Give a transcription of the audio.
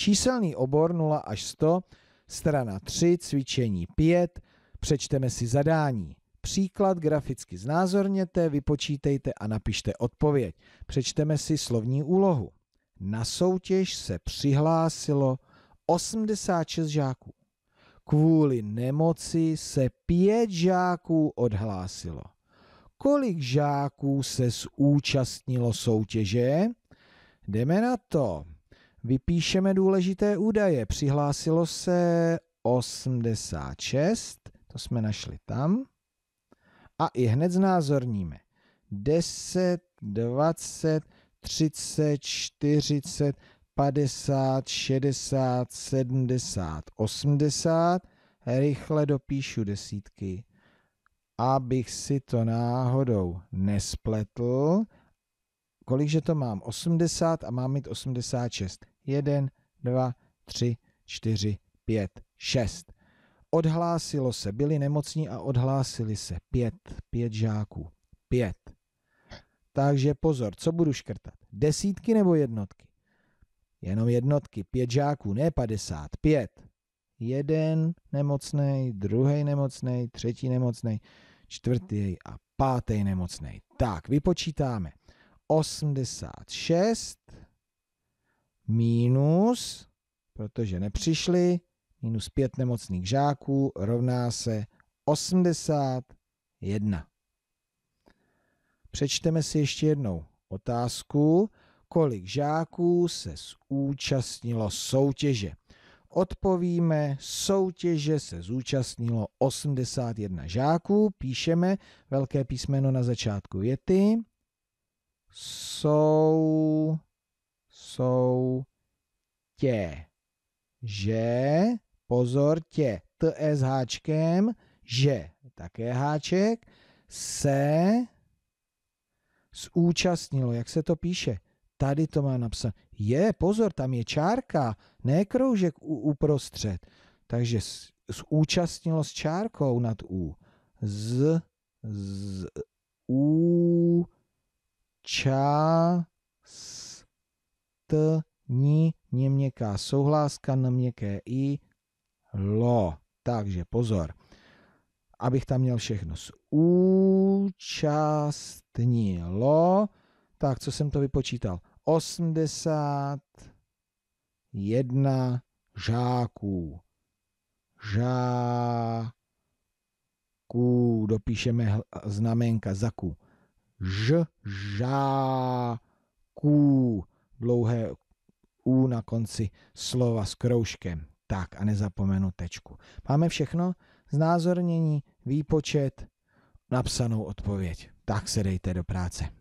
Číselný obor 0 až 100, strana 3, cvičení 5, přečteme si zadání. Příklad graficky znázorněte, vypočítejte a napište odpověď. Přečteme si slovní úlohu. Na soutěž se přihlásilo 86 žáků. Kvůli nemoci se pět žáků odhlásilo. Kolik žáků se zúčastnilo soutěže? Jdeme na to. Vypíšeme důležité údaje. Přihlásilo se 86, to jsme našli tam. A i hned znázorníme. 10, 20, 30, 40, 50, 60, 70, 80. Rychle dopíšu desítky, abych si to náhodou nespletl. Kolikže to mám? 80 a mám mít 86. 1, 2, 3, 4, 5, 6. Odhlásilo se, byli nemocní a odhlásili se. Pět, pět žáků, pět. Takže pozor, co budu škrtat? Desítky nebo jednotky? Jenom jednotky, pět žáků, ne padesát, pět. Jeden nemocný, druhý nemocný, třetí nemocný, čtvrtý a pátý nemocný. Tak, vypočítáme. 86 minus, protože nepřišli, minus 5 nemocných žáků rovná se 81. Přečteme si ještě jednou otázku, kolik žáků se zúčastnilo soutěže. Odpovíme, soutěže se zúčastnilo 81 žáků, píšeme velké písmeno na začátku věty. Jsou jsou tě, že, pozor tě, t e, s háčkem, že, také háček, se zúčastnilo. Jak se to píše? Tady to má napsané. Je, pozor, tam je čárka, ne kroužek u, uprostřed. Takže zúčastnilo s čárkou nad U. Z, z, u, ča, t, ní, ně souhláska na měkké i, lo. Takže pozor, abych tam měl všechno. Účastnilo, tak co jsem to vypočítal? 81 žáků. Žáků, dopíšeme znamenka zaku. Ž, žáků dlouhé U na konci slova s kroužkem. Tak a nezapomenu tečku. Máme všechno? Znázornění, výpočet, napsanou odpověď. Tak se dejte do práce.